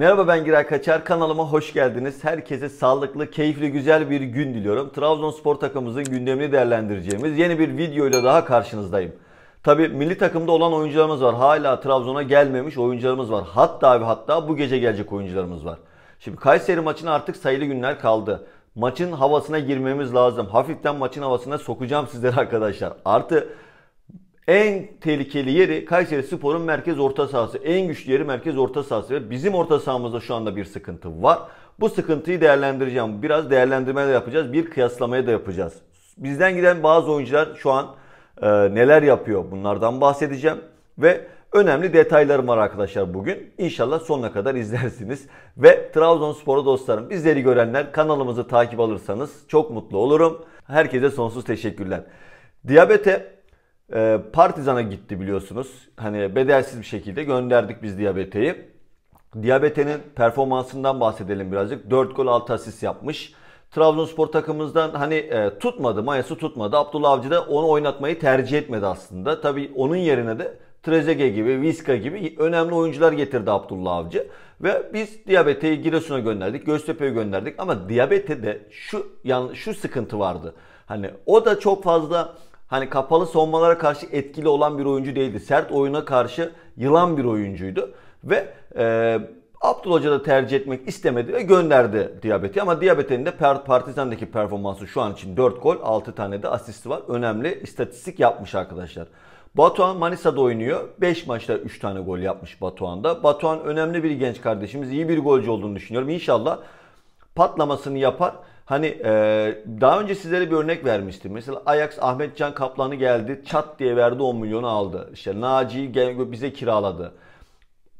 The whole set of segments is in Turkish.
Merhaba ben Giray Kaçar kanalıma hoş geldiniz. Herkese sağlıklı, keyifli, güzel bir gün diliyorum. Trabzonspor takımımızın gündemini değerlendireceğimiz yeni bir videoyla daha karşınızdayım. Tabi milli takımda olan oyuncularımız var. Hala Trabzon'a gelmemiş oyuncularımız var. Hatta ve hatta bu gece gelecek oyuncularımız var. Şimdi Kayseri maçına artık sayılı günler kaldı. Maçın havasına girmemiz lazım. Hafiften maçın havasına sokacağım sizleri arkadaşlar. Artı en tehlikeli yeri Kayseri Spor'un merkez orta sahası. En güçlü yeri merkez orta sahası. Ve bizim orta sahamızda şu anda bir sıkıntı var. Bu sıkıntıyı değerlendireceğim. Biraz değerlendirme de yapacağız. Bir kıyaslamaya da yapacağız. Bizden giden bazı oyuncular şu an e, neler yapıyor bunlardan bahsedeceğim. Ve önemli detaylarım var arkadaşlar bugün. İnşallah sonuna kadar izlersiniz. Ve Trabzonspor'a dostlarım bizleri görenler kanalımızı takip alırsanız çok mutlu olurum. Herkese sonsuz teşekkürler. Diyabete ee, Partizan'a gitti biliyorsunuz. Hani bedelsiz bir şekilde gönderdik biz Diabete'yi. Diabete'nin performansından bahsedelim birazcık. 4 gol 6 asist yapmış. Trabzonspor takımımızdan hani e, tutmadı, Mayası tutmadı. Abdullah Avcı da onu oynatmayı tercih etmedi aslında. Tabii onun yerine de Trezeguet gibi, Viska gibi önemli oyuncular getirdi Abdullah Avcı. Ve biz Diabete'yi Giresun'a gönderdik, Göztepe'ye gönderdik. Ama Diabete'de şu, yani şu sıkıntı vardı. Hani o da çok fazla hani kapalı sonmalara karşı etkili olan bir oyuncu değildi. Sert oyuna karşı yılan bir oyuncuydu. Ve e, Abdul Hoca da tercih etmek istemedi ve gönderdi Diabet'i. Ama Diabet'in de Partizan'daki performansı şu an için 4 gol 6 tane de asisti var. Önemli istatistik yapmış arkadaşlar. Batuhan Manisa'da oynuyor. 5 maçta 3 tane gol yapmış Batuhan'da. Batuhan önemli bir genç kardeşimiz. İyi bir golcü olduğunu düşünüyorum. İnşallah patlamasını yapar Hani e, daha önce sizlere bir örnek vermiştim. Mesela Ajax Ahmet Can Kaplan'ı geldi çat diye verdi 10 milyonu aldı. İşte Naci'yi bize kiraladı.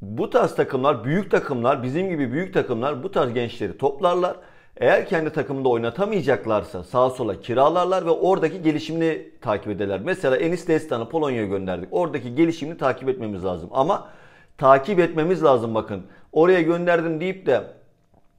Bu tarz takımlar, büyük takımlar, bizim gibi büyük takımlar bu tarz gençleri toplarlar. Eğer kendi takımında oynatamayacaklarsa sağa sola kiralarlar ve oradaki gelişimini takip ederler. Mesela Enis Destan'ı Polonya'ya gönderdik. Oradaki gelişimini takip etmemiz lazım. Ama takip etmemiz lazım bakın. Oraya gönderdim deyip de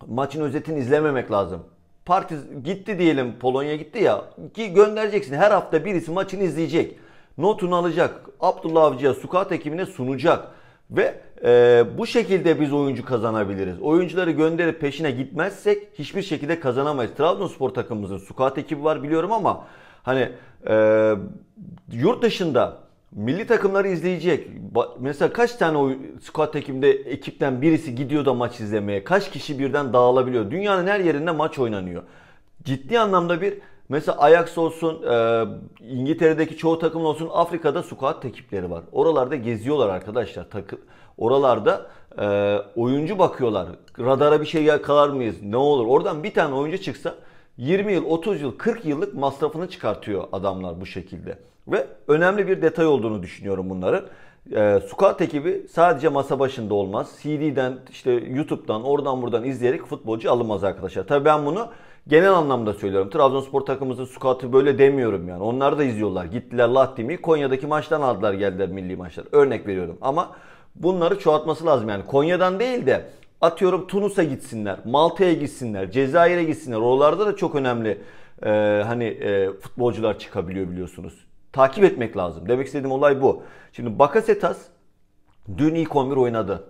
maçın özetini izlememek lazım parti gitti diyelim Polonya gitti ya ki göndereceksin her hafta birisi maçını izleyecek. Notunu alacak. Abdullah Avcı'ya sukat ekibine sunacak. Ve e, bu şekilde biz oyuncu kazanabiliriz. Oyuncuları gönderip peşine gitmezsek hiçbir şekilde kazanamayız. Trabzonspor takımımızın sukat ekibi var biliyorum ama hani e, yurt dışında Milli takımları izleyecek. Mesela kaç tane o squad ekimde ekipten birisi gidiyor da maç izlemeye? Kaç kişi birden dağılabiliyor? Dünyanın her yerinde maç oynanıyor. Ciddi anlamda bir mesela Ajax olsun, e, İngiltere'deki çoğu takımın olsun Afrika'da squad ekipleri var. Oralarda geziyorlar arkadaşlar. Takı, oralarda e, oyuncu bakıyorlar. Radara bir şey yakalar mıyız? Ne olur? Oradan bir tane oyuncu çıksa 20 yıl, 30 yıl, 40 yıllık masrafını çıkartıyor adamlar bu şekilde. Ve önemli bir detay olduğunu düşünüyorum bunların. E, ee, squat ekibi sadece masa başında olmaz. CD'den, işte YouTube'dan, oradan buradan izleyerek futbolcu alınmaz arkadaşlar. Tabii ben bunu genel anlamda söylüyorum. Trabzonspor takımımızın squat'ı böyle demiyorum yani. Onlar da izliyorlar. Gittiler Lahtimi'yi Konya'daki maçtan aldılar geldiler milli maçlar. Örnek veriyorum ama bunları çoğaltması lazım. Yani Konya'dan değil de atıyorum Tunus'a gitsinler, Malta'ya gitsinler, Cezayir'e gitsinler. Oralarda da çok önemli e, hani e, futbolcular çıkabiliyor biliyorsunuz takip etmek lazım. Demek istediğim olay bu. Şimdi Bakasetas dün iyi 11 oynadı.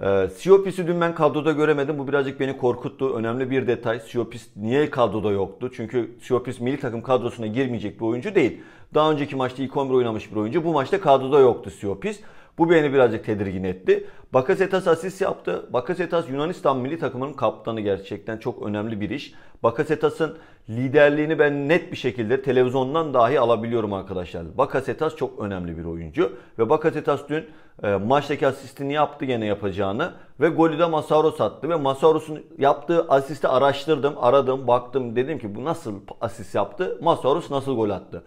E, Siopis'i dün ben kadroda göremedim. Bu birazcık beni korkuttu. Önemli bir detay. Siopis niye kadroda yoktu? Çünkü Siopis milli takım kadrosuna girmeyecek bir oyuncu değil. Daha önceki maçta ilk 11 oynamış bir oyuncu. Bu maçta kadroda yoktu Siopis. Bu beni birazcık tedirgin etti. Bakasetas asist yaptı. Bakasetas Yunanistan milli takımının kaptanı gerçekten çok önemli bir iş. Bakasetas'ın liderliğini ben net bir şekilde televizyondan dahi alabiliyorum arkadaşlar. Bakasetas çok önemli bir oyuncu ve Bakasetas dün e, maçtaki asistini yaptı gene yapacağını ve golü de Masaros attı ve Masaros'un yaptığı asisti araştırdım, aradım, baktım dedim ki bu nasıl asist yaptı? Masaros nasıl gol attı?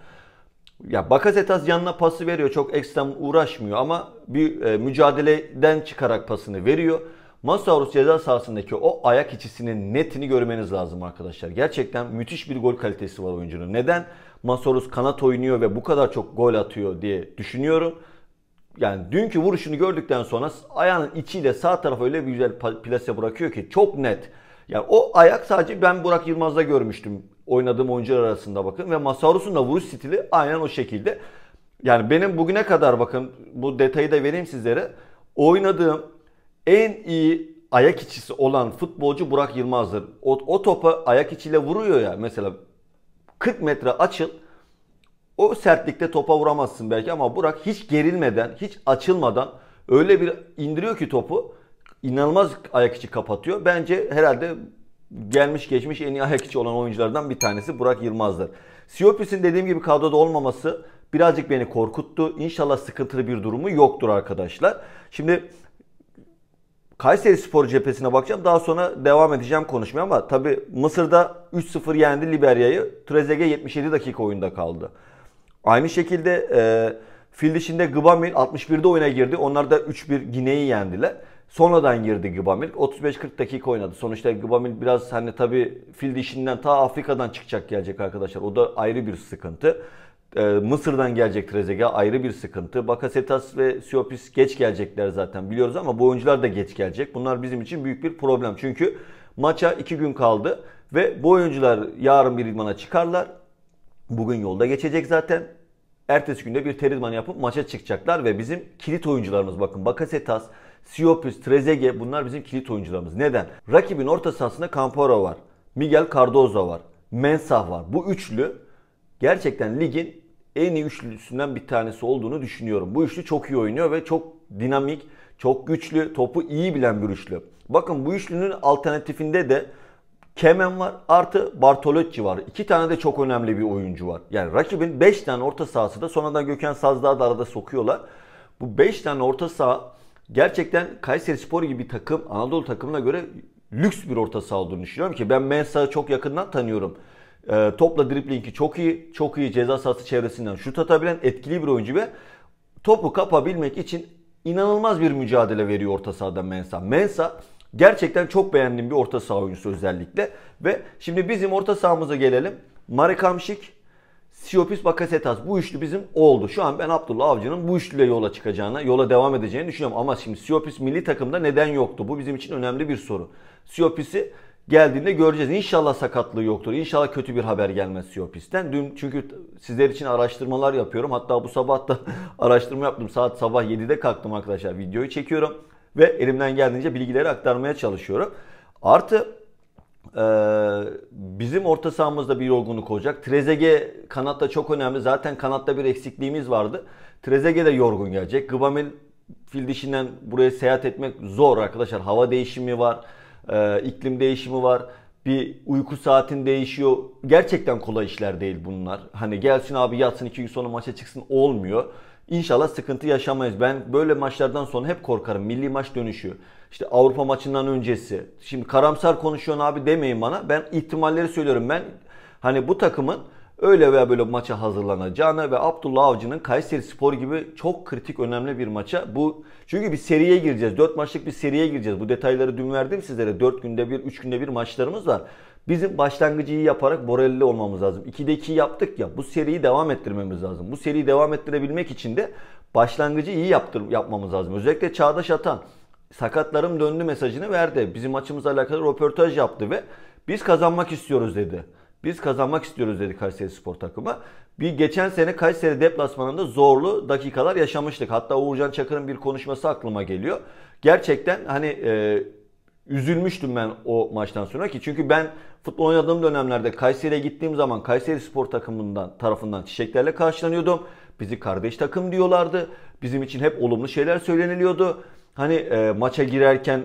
Ya Bakasetas yanına pası veriyor. Çok ekstra uğraşmıyor ama bir e, mücadeleden çıkarak pasını veriyor. Masaurus ceza sahasındaki o ayak içisinin netini görmeniz lazım arkadaşlar. Gerçekten müthiş bir gol kalitesi var oyuncunun. Neden Masaurus kanat oynuyor ve bu kadar çok gol atıyor diye düşünüyorum. Yani dünkü vuruşunu gördükten sonra ayağının içiyle sağ tarafa öyle bir güzel plase bırakıyor ki çok net. Yani o ayak sadece ben Burak Yılmaz'da görmüştüm oynadığım oyuncular arasında bakın ve Masaurus'un da vuruş stili aynen o şekilde. Yani benim bugüne kadar bakın bu detayı da vereyim sizlere. Oynadığım en iyi ayak içisi olan futbolcu Burak Yılmaz'dır. O, o topa ayak içiyle vuruyor ya mesela 40 metre açıl o sertlikte topa vuramazsın belki ama Burak hiç gerilmeden, hiç açılmadan öyle bir indiriyor ki topu inanılmaz ayak içi kapatıyor. Bence herhalde gelmiş geçmiş en iyi ayak içi olan oyunculardan bir tanesi Burak Yılmaz'dır. Siopis'in dediğim gibi kadroda olmaması birazcık beni korkuttu. İnşallah sıkıntılı bir durumu yoktur arkadaşlar. Şimdi Kayseri Spor cephesine bakacağım. Daha sonra devam edeceğim konuşmaya ama tabi Mısır'da 3-0 yendi Liberya'yı. Trezeguet 77 dakika oyunda kaldı. Aynı şekilde e, fil dişinde Gıbamil 61'de oyuna girdi. Onlar da 3-1 Gine'yi yendiler. Sonradan girdi Gıbamil. 35-40 dakika oynadı. Sonuçta Gıbamil biraz hani tabi fil dişinden ta Afrika'dan çıkacak gelecek arkadaşlar. O da ayrı bir sıkıntı. E, Mısır'dan gelecek Trezeguet ayrı bir sıkıntı. Bakasetas ve Siopis geç gelecekler zaten biliyoruz ama bu oyuncular da geç gelecek. Bunlar bizim için büyük bir problem. Çünkü maça 2 gün kaldı ve bu oyuncular yarın bir idmana çıkarlar. Bugün yolda geçecek zaten. Ertesi günde bir terizman yapıp maça çıkacaklar ve bizim kilit oyuncularımız bakın Bakasetas, Siopis, Trezeguet bunlar bizim kilit oyuncularımız. Neden? Rakibin orta sahasında Campora var. Miguel Cardozo var. Mensah var. Bu üçlü gerçekten ligin en iyi üçlüsünden bir tanesi olduğunu düşünüyorum. Bu üçlü çok iyi oynuyor ve çok dinamik, çok güçlü, topu iyi bilen bir üçlü. Bakın bu üçlünün alternatifinde de Kemen var artı Bartolotti var. İki tane de çok önemli bir oyuncu var. Yani rakibin 5 tane orta sahası da sonradan Gökhan Sazdağ'ı da arada sokuyorlar. Bu 5 tane orta saha gerçekten Kayseri Spor gibi takım Anadolu takımına göre lüks bir orta saha olduğunu düşünüyorum ki ben Mensah'ı çok yakından tanıyorum. E, topla driplingi çok iyi. Çok iyi ceza sahası çevresinden şut atabilen etkili bir oyuncu ve topu kapabilmek için inanılmaz bir mücadele veriyor orta sahada Mensa. Mensa gerçekten çok beğendiğim bir orta saha oyuncusu özellikle. Ve şimdi bizim orta sahamıza gelelim. Marek Hamşik, Siopis Bakasetas bu üçlü bizim oldu. Şu an ben Abdullah Avcı'nın bu üçlüyle yola çıkacağına, yola devam edeceğini düşünüyorum. Ama şimdi Siopis milli takımda neden yoktu? Bu bizim için önemli bir soru. Siopis'i geldiğinde göreceğiz. İnşallah sakatlığı yoktur. İnşallah kötü bir haber gelmez Siyopis'ten. Dün çünkü sizler için araştırmalar yapıyorum. Hatta bu sabah da araştırma yaptım. Saat sabah 7'de kalktım arkadaşlar. Videoyu çekiyorum ve elimden geldiğince bilgileri aktarmaya çalışıyorum. Artı e, bizim orta sahamızda bir yorgunluk olacak. Trezege kanatta çok önemli. Zaten kanatta bir eksikliğimiz vardı. Trezege de yorgun gelecek. Gıbamel fil dişinden buraya seyahat etmek zor arkadaşlar. Hava değişimi var e, iklim değişimi var bir uyku saatin değişiyor. Gerçekten kolay işler değil bunlar. Hani gelsin abi yatsın iki gün sonra maça çıksın olmuyor. İnşallah sıkıntı yaşamayız. Ben böyle maçlardan sonra hep korkarım. Milli maç dönüşü. İşte Avrupa maçından öncesi. Şimdi karamsar konuşuyorsun abi demeyin bana. Ben ihtimalleri söylüyorum. Ben hani bu takımın öyle veya böyle maça hazırlanacağını ve Abdullah Avcı'nın Kayseri Spor gibi çok kritik önemli bir maça bu. Çünkü bir seriye gireceğiz. 4 maçlık bir seriye gireceğiz. Bu detayları dün verdim sizlere. 4 günde bir, 3 günde bir maçlarımız var. Bizim başlangıcı iyi yaparak moralli olmamız lazım. 2'de 2 yaptık ya bu seriyi devam ettirmemiz lazım. Bu seriyi devam ettirebilmek için de başlangıcı iyi yaptır, yapmamız lazım. Özellikle Çağdaş Atan sakatlarım döndü mesajını verdi. Bizim maçımızla alakalı röportaj yaptı ve biz kazanmak istiyoruz dedi. Biz kazanmak istiyoruz dedi Kayseri Spor takımı. Bir geçen sene Kayseri deplasmanında zorlu dakikalar yaşamıştık. Hatta Uğurcan Çakır'ın bir konuşması aklıma geliyor. Gerçekten hani e, üzülmüştüm ben o maçtan sonra ki çünkü ben futbol oynadığım dönemlerde Kayseri'ye gittiğim zaman Kayseri Spor takımından tarafından çiçeklerle karşılanıyordum. Bizi kardeş takım diyorlardı. Bizim için hep olumlu şeyler söyleniliyordu. Hani e, maça girerken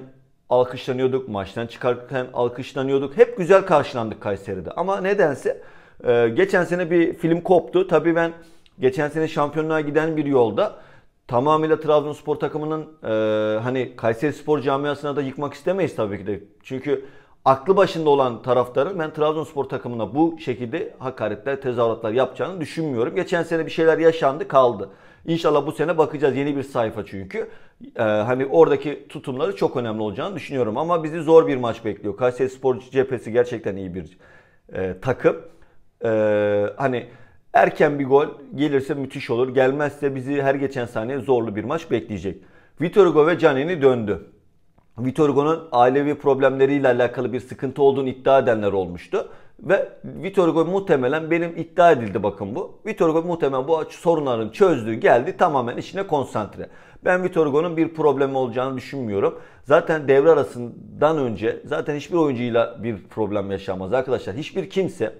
alkışlanıyorduk. Maçtan çıkarken alkışlanıyorduk. Hep güzel karşılandık Kayseri'de. Ama nedense e, geçen sene bir film koptu. Tabii ben geçen sene şampiyonluğa giden bir yolda tamamıyla Trabzonspor takımının e, hani Kayseri Spor camiasına da yıkmak istemeyiz tabii ki de. Çünkü aklı başında olan taraftarın ben Trabzonspor takımına bu şekilde hakaretler, tezahüratlar yapacağını düşünmüyorum. Geçen sene bir şeyler yaşandı, kaldı. İnşallah bu sene bakacağız yeni bir sayfa çünkü. Ee, hani oradaki tutumları çok önemli olacağını düşünüyorum ama bizi zor bir maç bekliyor. Kayseri Spor cephesi gerçekten iyi bir e, takım. Ee, hani erken bir gol gelirse müthiş olur. Gelmezse bizi her geçen saniye zorlu bir maç bekleyecek. Vitor Hugo ve Canini döndü. Vitor Hugo'nun ailevi problemleriyle alakalı bir sıkıntı olduğunu iddia edenler olmuştu. Ve Vitor Hugo muhtemelen benim iddia edildi bakın bu. Vitor Hugo muhtemelen bu sorunların çözdüğü geldi tamamen içine konsantre. Ben Vitor Hugo'nun bir problemi olacağını düşünmüyorum. Zaten devre arasından önce zaten hiçbir oyuncuyla bir problem yaşanmaz arkadaşlar. Hiçbir kimse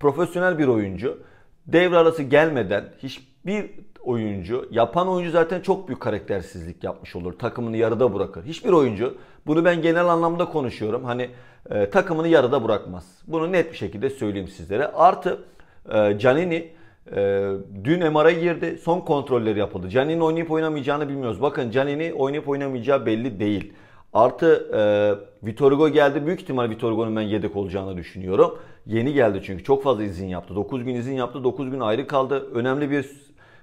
profesyonel bir oyuncu devre arası gelmeden hiçbir oyuncu. Yapan oyuncu zaten çok büyük karaktersizlik yapmış olur. Takımını yarıda bırakır. Hiçbir oyuncu bunu ben genel anlamda konuşuyorum. Hani e, takımını yarıda bırakmaz. Bunu net bir şekilde söyleyeyim sizlere. Artı e, Canini e, dün MR'a girdi. Son kontroller yapıldı. Canini oynayıp oynamayacağını bilmiyoruz. Bakın Canini oynayıp oynamayacağı belli değil. Artı e, Vitor Hugo geldi. Büyük ihtimal Vitor Hugo'nun ben yedek olacağını düşünüyorum. Yeni geldi çünkü çok fazla izin yaptı. 9 gün izin yaptı. 9 gün ayrı kaldı. Önemli bir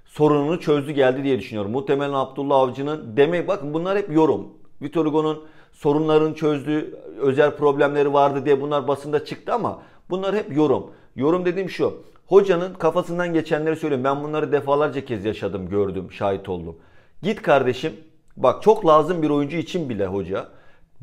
sorununu çözdü geldi diye düşünüyorum. Muhtemelen Abdullah Avcı'nın demek bakın bunlar hep yorum. Vitor Hugo'nun sorunların çözdüğü özel problemleri vardı diye bunlar basında çıktı ama bunlar hep yorum. Yorum dediğim şu. Hocanın kafasından geçenleri söylüyorum. Ben bunları defalarca kez yaşadım, gördüm, şahit oldum. Git kardeşim. Bak çok lazım bir oyuncu için bile hoca.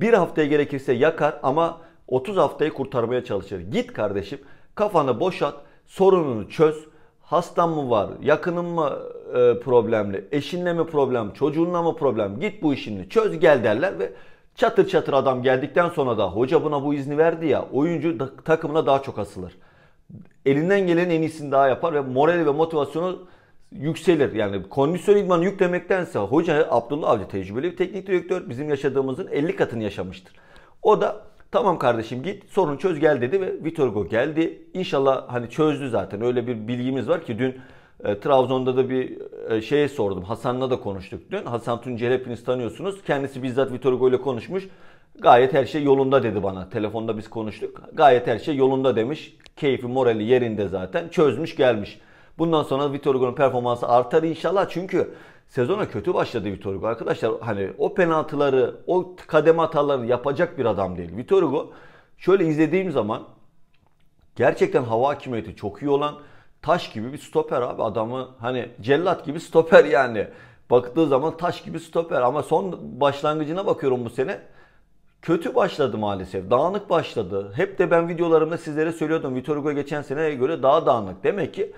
Bir haftaya gerekirse yakar ama 30 haftayı kurtarmaya çalışır. Git kardeşim. Kafanı boşalt. Sorununu çöz. Hastan mı var? Yakının mı e, problemli? Eşinle mi problem? Çocuğunla mı problem? Git bu işini çöz gel derler ve çatır çatır adam geldikten sonra da hoca buna bu izni verdi ya oyuncu da, takımına daha çok asılır. Elinden gelen en iyisini daha yapar ve morali ve motivasyonu yükselir. Yani kondisyon idmanı yüklemektense hoca Abdullah Avcı tecrübeli bir teknik direktör bizim yaşadığımızın 50 katını yaşamıştır. O da Tamam kardeşim git sorun çöz gel dedi ve Vitor Hugo geldi. İnşallah hani çözdü zaten öyle bir bilgimiz var ki dün e, Trabzon'da da bir e, şeye sordum. Hasan'la da konuştuk dün. Hasan Tuncer hepiniz tanıyorsunuz. Kendisi bizzat Vitor Hugo ile konuşmuş. Gayet her şey yolunda dedi bana. Telefonda biz konuştuk. Gayet her şey yolunda demiş. Keyfi morali yerinde zaten. Çözmüş gelmiş. Bundan sonra Vitor Hugo'nun performansı artar inşallah. Çünkü sezona kötü başladı Vitor Hugo. Arkadaşlar hani o penaltıları, o kademe hatalarını yapacak bir adam değil. Vitor Hugo şöyle izlediğim zaman gerçekten hava hakimiyeti çok iyi olan taş gibi bir stoper abi adamı hani cellat gibi stoper yani. Baktığı zaman taş gibi stoper ama son başlangıcına bakıyorum bu sene kötü başladı maalesef. Dağınık başladı. Hep de ben videolarımda sizlere söylüyordum Vitor Hugo geçen seneye göre daha dağınık. Demek ki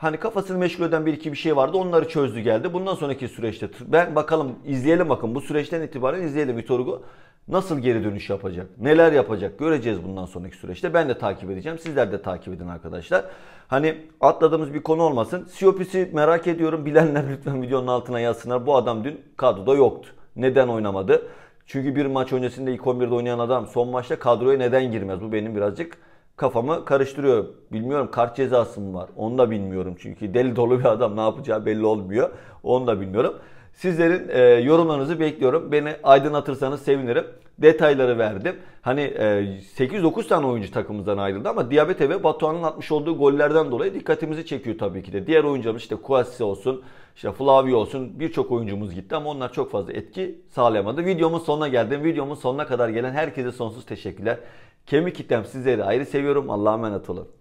hani kafasını meşgul eden bir iki bir şey vardı. Onları çözdü geldi. Bundan sonraki süreçte ben bakalım izleyelim bakın bu süreçten itibaren izleyelim Vitor Hugo nasıl geri dönüş yapacak? Neler yapacak? Göreceğiz bundan sonraki süreçte. Ben de takip edeceğim. Sizler de takip edin arkadaşlar. Hani atladığımız bir konu olmasın. Siopis'i merak ediyorum. Bilenler lütfen videonun altına yazsınlar. Bu adam dün kadroda yoktu. Neden oynamadı? Çünkü bir maç öncesinde ilk 11'de oynayan adam son maçta kadroya neden girmez? Bu benim birazcık kafamı karıştırıyor. Bilmiyorum kart cezası mı var onu da bilmiyorum çünkü deli dolu bir adam ne yapacağı belli olmuyor onu da bilmiyorum. Sizlerin e, yorumlarınızı bekliyorum. Beni aydınlatırsanız sevinirim. Detayları verdim. Hani e, 8-9 tane oyuncu takımımızdan ayrıldı ama Diabete ve Batuhan'ın atmış olduğu gollerden dolayı dikkatimizi çekiyor tabii ki de. Diğer oyuncularımız işte Kuasi olsun, işte Flavio olsun birçok oyuncumuz gitti ama onlar çok fazla etki sağlayamadı. Videomun sonuna geldim. Videomun sonuna kadar gelen herkese sonsuz teşekkürler. Kemik kitlem sizleri ayrı seviyorum. Allah'a emanet olun.